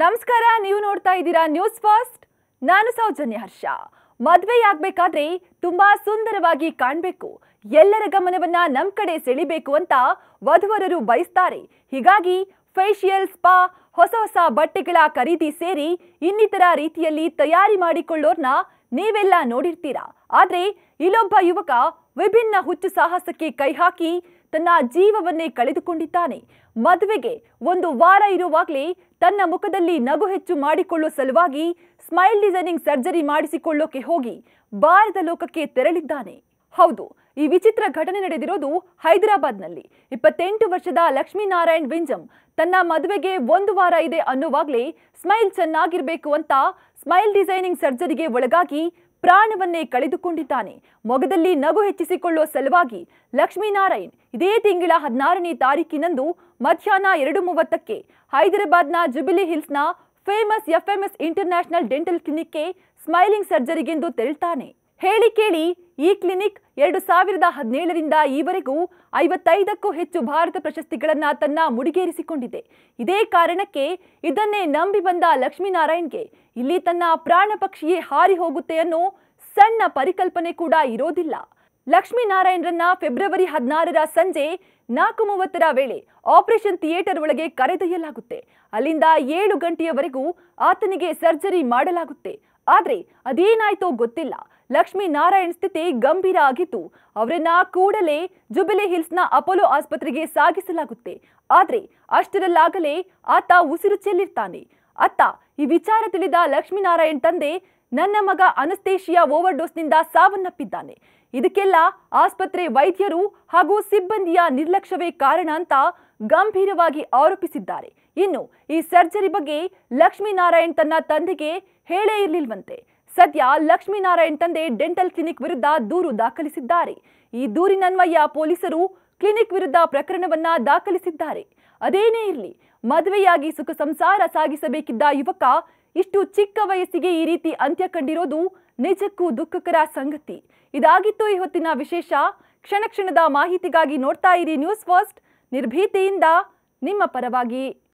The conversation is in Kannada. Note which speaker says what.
Speaker 1: ನಮಸ್ಕಾರ ನೀವು ನೋಡ್ತಾ ಇದ್ದೀರಾ ನ್ಯೂಸ್ ಫಸ್ಟ್ ನಾನು ಸೌಜನ್ಯ ಹರ್ಷ ಮದುವೆಯಾಗಬೇಕಾದ್ರೆ ತುಂಬಾ ಸುಂದರವಾಗಿ ಕಾಣಬೇಕು ಎಲ್ಲರ ಗಮನವನ್ನ ನಮ್ಮ ಕಡೆ ಸೆಳಿಬೇಕು ಅಂತ ವಧುವರರು ಬಯಸ್ತಾರೆ ಹೀಗಾಗಿ ಫೇಶಿಯಲ್ ಸ್ಪಾ ಹೊಸ ಹೊಸ ಬಟ್ಟೆಗಳ ಖರೀದಿ ಸೇರಿ ಇನ್ನಿತರ ರೀತಿಯಲ್ಲಿ ತಯಾರಿ ಮಾಡಿಕೊಳ್ಳೋರ್ನ ನೀವೆಲ್ಲ ನೋಡಿರ್ತೀರಾ ಆದರೆ ಇಲ್ಲೊಬ್ಬ ಯುವಕ ವಿಭಿನ್ನ ಹುಚ್ಚು ಸಾಹಸಕ್ಕೆ ಕೈ ಹಾಕಿ ತನ್ನ ಜೀವವನ್ನೇ ಕಳೆದುಕೊಂಡಿದ್ದಾನೆ ಮದುವೆಗೆ ಒಂದು ವಾರ ಇರುವಾಗಲೇ ತನ್ನ ಮುಖದಲ್ಲಿ ನಗು ಹೆಚ್ಚು ಮಾಡಿಕೊಳ್ಳುವ ಸಲುವಾಗಿ ಸ್ಮೈಲ್ ಡಿಸೈನಿಂಗ್ ಸರ್ಜರಿ ಮಾಡಿಸಿಕೊಳ್ಳೋಕೆ ಹೋಗಿ ಭಾರತ ಲೋಕಕ್ಕೆ ತೆರಳಿದ್ದಾನೆ ಹೌದು ಈ ವಿಚಿತ್ರ ಘಟನೆ ನಡೆದಿರೋದು ಹೈದರಾಬಾದ್ನಲ್ಲಿ ಇಪ್ಪತ್ತೆಂಟು ವರ್ಷದ ಲಕ್ಷ್ಮೀನಾರಾಯಣ್ ವಿಂಜಂ ತನ್ನ ಮದುವೆಗೆ ಒಂದು ವಾರ ಇದೆ ಅನ್ನುವಾಗಲೇ ಸ್ಮೈಲ್ ಚೆನ್ನಾಗಿರಬೇಕು ಅಂತ ಸ್ಮೈಲ್ ಡಿಸೈನಿಂಗ್ ಸರ್ಜರಿಗೆ ಒಳಗಾಗಿ ಪ್ರಾಣವನ್ನೇ ಕಳೆದುಕೊಂಡಿದ್ದಾನೆ ಮೊಗದಲ್ಲಿ ನಗು ಹೆಚ್ಚಿಸಿಕೊಳ್ಳುವ ಸಲುವಾಗಿ ಲಕ್ಷ್ಮೀನಾರಾಯಣ್ ಇದೇ ತಿಂಗಳ ಹದಿನಾರನೇ ತಾರೀಕಿನಂದು ಮಧ್ಯಾಹ್ನ ಎರಡು ಮೂವತ್ತಕ್ಕೆ ಹೈದರಾಬಾದ್ನ ಜುಬಿಲಿ ಹಿಲ್ಸ್ನ ಫೇಮಸ್ ಎಫ್ಎಂಎಸ್ ಇಂಟರ್ನ್ಯಾಷನಲ್ ಡೆಂಟಲ್ ಕ್ಲಿನಿಕ್ಗೆ ಸ್ಮೈಲಿಂಗ್ ಸರ್ಜರಿಗೆಂದು ತೆರಳುತ್ತಾನೆ ಹೇಳಿ ಕೇಳಿ ಈ ಕ್ಲಿನಿಕ್ ಎರಡು ಸಾವಿರದ ಹದಿನೇಳರಿಂದ ಈವರೆಗೂ ಐವತ್ತೈದಕ್ಕೂ ಹೆಚ್ಚು ಭಾರತ ಪ್ರಶಸ್ತಿಗಳನ್ನು ತನ್ನ ಮುಡಿಗೇರಿಸಿಕೊಂಡಿದೆ ಇದೇ ಕಾರಣಕ್ಕೆ ಇದನ್ನೇ ನಂಬಿ ಬಂದ ಲಕ್ಷ್ಮೀನಾರಾಯಣ್ಗೆ ಇಲ್ಲಿ ತನ್ನ ಪ್ರಾಣ ಪಕ್ಷಿಯೇ ಹಾರಿ ಹೋಗುತ್ತೆ ಅನ್ನೋ ಸಣ್ಣ ಪರಿಕಲ್ಪನೆ ಕೂಡ ಇರೋದಿಲ್ಲ ಲಕ್ಷ್ಮೀನಾರಾಯಣರನ್ನ ಫೆಬ್ರವರಿ ಹದಿನಾರರ ಸಂಜೆ ನಾಲ್ಕು ಮೂವತ್ತರ ವೇಳೆ ಆಪರೇಷನ್ ಥಿಯೇಟರ್ ಒಳಗೆ ಕರೆದೊಯ್ಯಲಾಗುತ್ತೆ ಅಲ್ಲಿಂದ ಏಳು ಗಂಟೆಯವರೆಗೂ ಆತನಿಗೆ ಸರ್ಜರಿ ಮಾಡಲಾಗುತ್ತೆ ಆದರೆ ಅದೇನಾಯ್ತೋ ಗೊತ್ತಿಲ್ಲ ಲಕ್ಷ್ಮೀ ನಾರಾಯಣ್ ಸ್ಥಿತಿ ಗಂಭೀರ ಆಗಿತ್ತು ಅವರನ್ನ ಕೂಡಲೇ ಜುಬಿಲಿ ಹಿಲ್ಸ್ನ ಅಪೋಲೋ ಆಸ್ಪತ್ರೆಗೆ ಸಾಗಿಸಲಾಗುತ್ತೆ ಆದರೆ ಅಷ್ಟರಲ್ಲಾಗಲೇ ಆತ ಉಸಿರು ಚೆಲ್ಲಿರ್ತಾನೆ ಅತ್ತ ಈ ವಿಚಾರ ತಿಳಿದ ಲಕ್ಷ್ಮೀನಾರಾಯಣ್ ತಂದೆ ನನ್ನ ಮಗ ಅನಸ್ತೇಶಿಯಾ ಓವರ್ ನಿಂದ ಸಾವನ್ನಪ್ಪಿದ್ದಾನೆ ಇದಕ್ಕೆಲ್ಲ ಆಸ್ಪತ್ರೆ ವೈದ್ಯರು ಹಾಗೂ ಸಿಬ್ಬಂದಿಯ ನಿರ್ಲಕ್ಷ್ಯವೇ ಕಾರಣ ಅಂತ ಗಂಭೀರವಾಗಿ ಆರೋಪಿಸಿದ್ದಾರೆ ಇನ್ನು ಈ ಸರ್ಜರಿ ಬಗ್ಗೆ ಲಕ್ಷ್ಮೀನಾರಾಯಣ್ ತನ್ನ ತಂದೆಗೆ ಹೇಳೇ ಇರಲಿಲ್ವಂತೆ ಸದ್ಯ ಲಕ್ಷ್ಮೀನಾರಾಯಣ್ ತಂದೆ ಡೆಂಟಲ್ ಕ್ಲಿನಿಕ್ ವಿರುದ್ಧ ದೂರು ದಾಖಲಿಸಿದ್ದಾರೆ ಈ ದೂರಿನನ್ವಯ ಪೊಲೀಸರು ಕ್ಲಿನಿಕ್ ವಿರುದ್ಧ ಪ್ರಕರಣವನ್ನ ದಾಖಲಿಸಿದ್ದಾರೆ ಅದೇನೇ ಇರಲಿ ಮದುವೆಯಾಗಿ ಸುಖ ಸಂಸಾರ ಸಾಗಿಸಬೇಕಿದ್ದ ಯುವಕ ಇಷ್ಟು ಚಿಕ್ಕ ವಯಸ್ಸಿಗೆ ಈ ರೀತಿ ಅಂತ್ಯ ಕಂಡಿರೋದು ನಿಜಕ್ಕೂ ದುಃಖಕರ ಸಂಗತಿ ಇದಾಗಿತ್ತು ಈ ಹೊತ್ತಿನ ವಿಶೇಷ ಕ್ಷಣ ಕ್ಷಣದ ಮಾಹಿತಿಗಾಗಿ ನೋಡ್ತಾ ಇರಿ ನ್ಯೂಸ್ ಫಸ್ಟ್ ನಿರ್ಭೀತಿಯಿಂದ ನಿಮ್ಮ ಪರವಾಗಿ